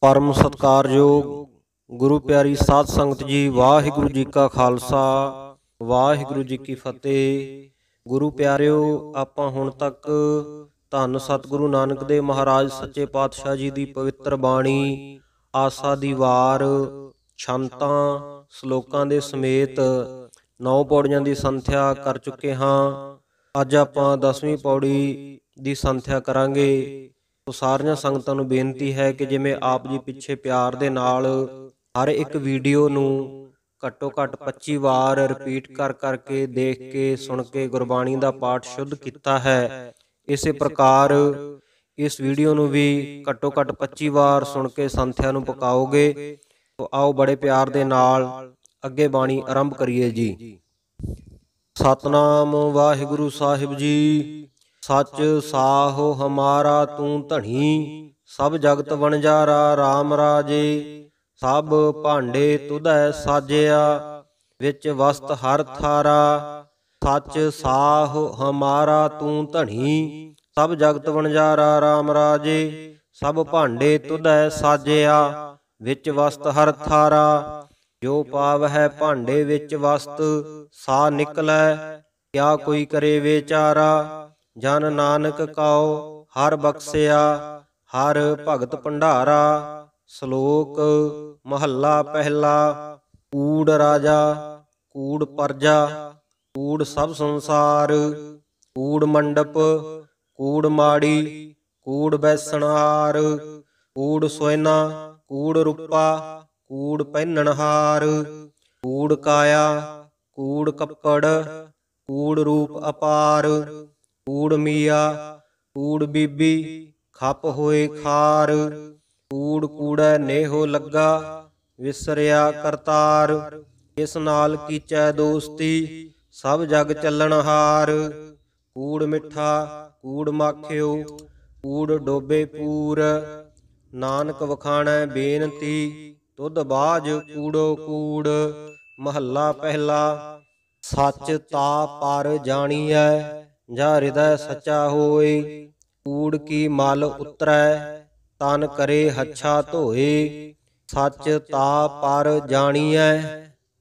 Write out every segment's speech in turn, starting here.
ਪਰਮ ਸਤਕਾਰਯੋਗ ਗੁਰੂ ਪਿਆਰੀ ਸਾਧ ਸੰਗਤ ਜੀ ਵਾਹਿਗੁਰੂ ਜੀ ਕਾ ਖਾਲਸਾ ਵਾਹਿਗੁਰੂ ਜੀ ਕੀ ਫਤਿਹ ਗੁਰੂ ਪਿਆਰਿਓ ਆਪਾਂ ਹੁਣ ਤੱਕ ਧੰਨ ਸਤਿਗੁਰੂ ਨਾਨਕ ਦੇ ਮਹਾਰਾਜ ਸੱਚੇ ਪਾਤਸ਼ਾਹ ਜੀ ਦੀ ਪਵਿੱਤਰ ਬਾਣੀ ਆਸਾ ਦੀ ਵਾਰ ਛੰਤਾਂ ਸ਼ਲੋਕਾਂ ਦੇ ਸਮੇਤ ਨੌ ਪੌੜੀਆਂ ਦੀ ਸੰਥਿਆ ਕਰ ਚੁੱਕੇ ਹਾਂ ਅੱਜ ਆਪਾਂ 10ਵੀਂ ਪੌੜੀ ਦੀ ਸੰਥਿਆ ਕਰਾਂਗੇ ਸੋ ਸਾਰੀਆਂ ਸੰਗਤਾਂ ਨੂੰ ਬੇਨਤੀ ਹੈ ਕਿ ਜਿਵੇਂ ਆਪ ਜੀ ਪਿੱਛੇ ਪਿਆਰ ਦੇ ਨਾਲ ਹਰ ਇੱਕ ਵੀਡੀਓ ਨੂੰ ਘੱਟੋ ਘੱਟ 25 ਵਾਰ ਰਿਪੀਟ ਕਰ ਕਰਕੇ ਦੇਖ ਕੇ ਸੁਣ ਕੇ ਗੁਰਬਾਣੀ ਦਾ ਪਾਠ ਸ਼ੁੱਧ ਕੀਤਾ ਹੈ ਇਸੇ ਪ੍ਰਕਾਰ ਇਸ ਵੀਡੀਓ ਨੂੰ ਵੀ ਘੱਟੋ ਘੱਟ 25 ਵਾਰ ਸੁਣ ਕੇ ਸੰਥਿਆ ਨੂੰ ਪਕਾਓਗੇ ਤੋ ਆਓ ਬੜੇ ਪਿਆਰ ਦੇ ਨਾਲ ਅੱਗੇ ਬਾਣੀ ਆਰੰਭ ਕਰੀਏ ਜੀ ਸਤਨਾਮ ਵਾਹਿਗੁਰੂ ਸਾਹਿਬ ਜੀ ਸੱਚ ਸਾਹ ਹਮਾਰਾ ਤੂੰ ਧਣੀ ਸਭ ਜਗਤ ਵਣਜਾਰਾ RAM ਰਾਜੇ ਸਭ ਭਾਂਡੇ ਤੁਧੈ ਸਾਜਿਆ ਵਿੱਚ ਵਸਤ ਹਰ ਥਾਰਾ ਸੱਚ ਸਾਹ ਹਮਾਰਾ ਤੂੰ ਧਣੀ ਸਭ ਜਗਤ ਵਣਜਾਰਾ RAM ਰਾਜੇ ਸਭ ਭਾਂਡੇ ਤੁਧੈ ਸਾਜਿਆ ਵਿੱਚ ਵਸਤ ਹਰ ਥਾਰਾ ਜੋ ਪਾਵ ਹੈ ਭਾਂਡੇ ਵਿੱਚ ਵਸਤ ਸਾ ਨਿਕਲੈ ਕਿਆ ਕੋਈ ਕਰੇ ਵਿਚਾਰਾ ਜਨ ਨਾਨਕ ਕਾਉ ਹਰ ਬਖਸਿਆ ਹਰ ਭਗਤ ਭੰਡਾਰਾ ਸ਼ਲੋਕ ਮਹੱਲਾ ਪਹਿਲਾ ਊੜ ਰਾਜਾ ਊੜ ਪਰਜਾ ਊੜ ਸਭ ਸੰਸਾਰ ਊੜ ਮੰਡਪ ਊੜ ਮਾੜੀ ਊੜ ਬੈਸਣਹਾਰ ਊੜ ਸੋਇਨਾ ਊੜ ਰੂਪਾ ਊੜ ਪਹਿਨਣਹਾਰ ਊੜ ਕਾਇਆ ਊੜ ਕੱਪੜ ਊੜ ਰੂਪ ਅਪਾਰ ਊੜ ਮੀਆ ਊੜ ਬੀਬੀ ਖੱਪ ਹੋਏ ਖਾਰ ਊੜ ਕੂੜਾ ਨੇਹੋ ਲੱਗਾ ਵਿਸਰਿਆ ਕਰਤਾਰ ਇਸ ਨਾਲ ਕੀਚੈ ਦੋਸਤੀ ਸਭ ਜਗ ਚੱਲਣ ਹਾਰ ਕੂੜ ਮਿੱਠਾ ਕੂੜ ਮਾਖਿਓ ਕੂੜ ਡੋਬੇ ਪੂਰ ਨਾਨਕ ਵਖਾਣੈ ਬੇਨਤੀ ਤੁਧ ਬਾਜ ਕੂੜੋ ਕੂੜ ਮਹੱਲਾ ਪਹਿਲਾ ਸੱਚ ਤਾ ਪਰ ਜਾਣੀਐ ਜਾ ਹਿਰਦੈ ਸਚਾ ਹੋਈ ਊੜ ਕੀ ਮਲ ਉਤਰੈ ਤਨ ਕਰੇ ਹੱਛਾ ਧੋਏ ਸੱਚ ਤਾ ਪਰ ਜਾਣੀਐ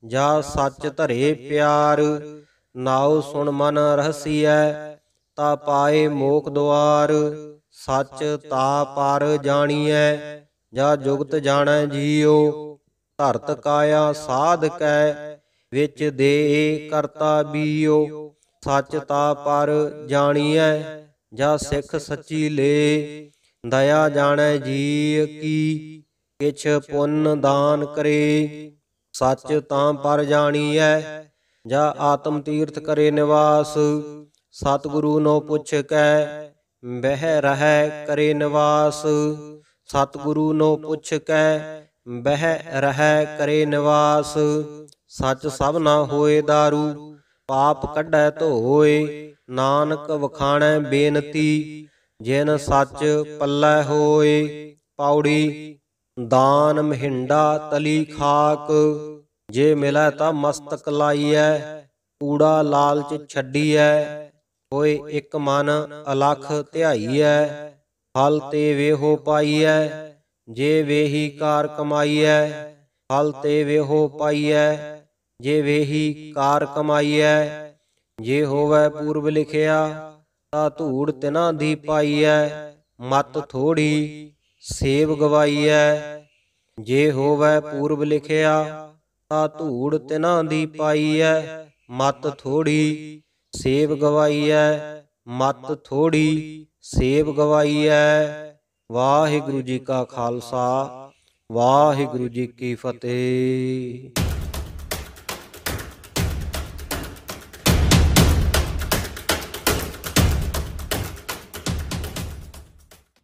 ਜਾ ਸੱਚ ਧਰੇ ਪਿਆਰ ਨਾਉ ਸੁਣ ਮਨ ਰਹਸੀਐ ਤਾ ਪਾਏ ਮੋਖ ਦੁਆਰ ਸੱਚ ਤਾ ਪਰ ਜਾਣੀਐ ਜਾ ਜੁਗਤ ਜਾਣੈ ਜੀਉ ਧਰਤ ਕਾਇਆ ਸਾਧਕੈ ਵਿੱਚ ਦੇ ਕਰਤਾ ਬੀਉ ਸੱਚ ਤਾ ਪਰ ਜਾਣੀਐ ਜਾਂ ਸਿੱਖ ਸੱਚੀ ਲੇ ਦਇਆ ਜਾਣੈ ਜੀ ਕੀ ਕਿਛ ਪੁੰਨ ਦਾਨ ਕਰੇ ਸੱਚ ਤਾਂ ਪਰ ਜਾਣੀਐ ਜਾਂ ਆਤਮ ਤੀਰਥ ਕਰੇ ਨਿਵਾਸ ਸਤਿਗੁਰੂ ਨੋ ਪੁੱਛ ਕੈ ਬਹਿ ਰਹਿ ਕਰੇ ਨਿਵਾਸ ਸਤਿਗੁਰੂ ਨੋ ਪੁੱਛ ਕੈ ਬਹਿ ਰਹਿ ਕਰੇ ਨਿਵਾਸ ਸੱਚ ਸਭ ਨਾ ਹੋਏ ਦਾਰੂ ਪਾਪ ਕੱਢੈ ਧੋਏ ਨਾਨਕ ਵਖਾਣੈ ਬੇਨਤੀ ਜਿਨ ਸੱਚ ਪੱਲੇ ਹੋਏ ਪੌੜੀ ਦਾਨ ਮਹਿੰਡਾ ਤਲੀ ਖਾਕ ਜੇ ਮਿਲੈ ਤਾਂ ਮਸਤਕ ਲਾਈਐ ਕੂੜਾ ਲਾਲਚ ਛੱਡੀਐ ਹੋਏ ਇੱਕ ਮਨ ਅਲਖ ਧਿਆਈਐ ਫਲ ਤੇ ਵੇਹੋ ਪਾਈਐ ਜੇ ਵੇਹੀ ਕਾਰ ਕਮਾਈਐ ਫਲ ਤੇ ਵੇਹੋ ਪਾਈਐ ਜੇ ਵੇਹੀ ਕਾਰ ਕਮਾਈਐ ਜੇ ਹੋਵੇ ਪੂਰਬ ਲਿਖਿਆ ਤਾਂ ਧੂੜ ਤਿਨਾ ਦੀ ਪਾਈਐ ਮਤ ਥੋੜੀ ਸੇਵ ਗਵਾਈਐ ਜੇ ਹੋਵੇ ਪੂਰਬ ਲਿਖਿਆ ਤਾਂ ਧੂੜ ਤਿਨਾ ਦੀ ਪਾਈਐ ਮਤ ਥੋੜੀ ਸੇਵ ਗਵਾਈਐ ਮਤ ਥੋੜੀ ਸੇਵ ਗਵਾਈਐ ਵਾਹਿਗੁਰੂ ਜੀ ਕਾ ਖਾਲਸਾ ਵਾਹਿਗੁਰੂ ਜੀ ਕੀ ਫਤਿਹ